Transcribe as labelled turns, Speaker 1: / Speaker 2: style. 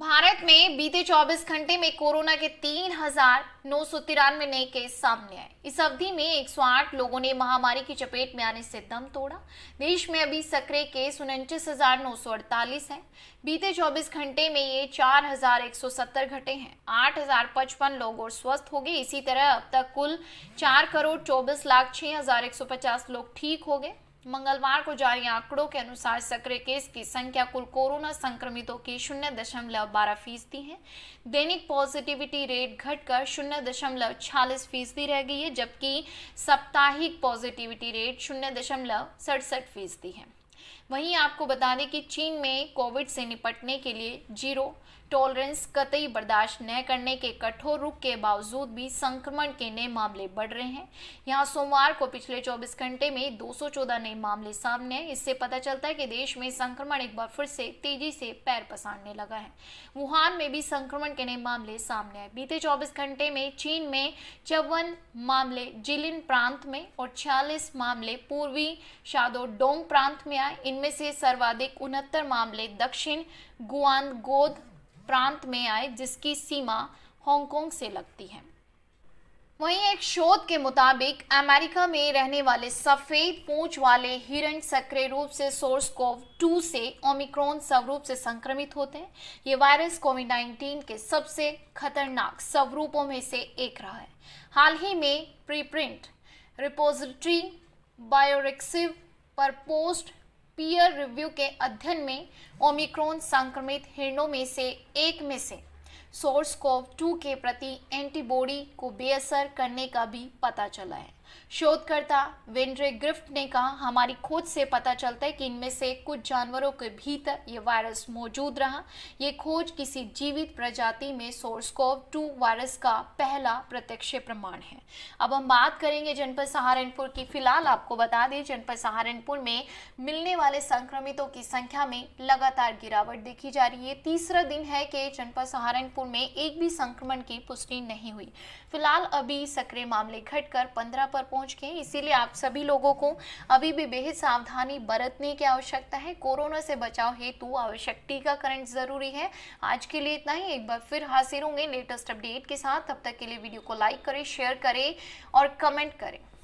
Speaker 1: भारत में बीते 24 घंटे में कोरोना के तीन हजार नौ सौ तिरानवे नए केस सामने आए इस अवधि में 108 लोगों ने महामारी की चपेट में आने से दम तोड़ा देश में अभी सक्रिय केस उनतीस हजार नौ सौ अड़तालीस है बीते 24 घंटे में ये 4,170 घटे हैं 8,055 लोग और स्वस्थ हो गए इसी तरह अब तक कुल चार करोड़ चौबीस लाख छह हजार एक सौ पचास लोग ठीक हो गए मंगलवार को जारी आंकड़ों के अनुसार सक्रिय केस की संख्या कुल कोरोना संक्रमितों की शून्य दशमलव बारह फीसदी है दैनिक पॉजिटिविटी रेट घटकर शून्य दशमलव छियालीस फीसदी रह गई है जबकि साप्ताहिक पॉजिटिविटी रेट शून्य दशमलव सड़सठ फीसदी है वहीं आपको बता दें कि चीन में कोविड से निपटने के लिए जीरो टॉलरेंस कतई बर्दाश्त न करने के कठोर रुख के बावजूद भी संक्रमण के नए मामले बढ़ रहे हैं यहां सोमवार को पिछले 24 घंटे में 214 नए मामले सामने आए इससे पता चलता है कि देश में संक्रमण एक बार फिर से तेजी से पैर पसारने लगा है वुहान में भी संक्रमण के नए मामले सामने आए बीते चौबीस घंटे में चीन में चौवन मामले जिलिन प्रांत में और छियालीस मामले पूर्वी शादोडोंग प्रांत में आए इन इनमें से सर्वाधिक उनहत्तर मामले दक्षिण गुआनगोद प्रांत में आए जिसकी सीमा हांगकांग से लगती है वहीं एक शोध के मुताबिक अमेरिका में रहने वाले सफ़ेद पूंछ वाले हिरण सक्रिय रूप से सोर्स कोव टू से ओमिक्रॉन स्वरूप से संक्रमित होते हैं ये वायरस कोविड 19 के सबसे खतरनाक स्वरूपों में से एक रहा है हाल ही में प्रीप्रिंट रिपोजिटरी बायोरिक्सिव पर पोस्ट पीयर रिव्यू के अध्ययन में ओमिक्रॉन संक्रमित हिरणों में से एक में से सोर्स कोव टू के प्रति एंटीबॉडी को बेअसर करने का भी पता चला है शोधकर्ता वेंड्रे ग्रिफ्ट ने कहा हमारी खोज से पता चलता है कि इनमें से कुछ जानवरों के भीतर ये वायरस मौजूद रहा ये खोज किसी जीवित प्रजाति में सोर्स सोर्सकोव टू वायरस का पहला प्रत्यक्ष प्रमाण है अब हम बात करेंगे जनपद सहारनपुर की फिलहाल आपको बता दें जनपद सहारनपुर में मिलने वाले संक्रमितों की संख्या में लगातार गिरावट देखी जा रही है तीसरा दिन है कि जनपद सहारनपुर में एक भी संक्रमण की पुष्टि नहीं हुई फिलहाल अभी सक्रिय मामले घटकर पंद्रह पर पहुंच गए इसीलिए आप सभी लोगों को अभी भी बेहद सावधानी बरतने की आवश्यकता है कोरोना से बचाव हेतु आवश्यक टीकाकरण जरूरी है आज के लिए इतना ही एक बार फिर हाजिर होंगे लेटेस्ट अपडेट के साथ तब तक के लिए वीडियो को लाइक करें शेयर करें और कमेंट करें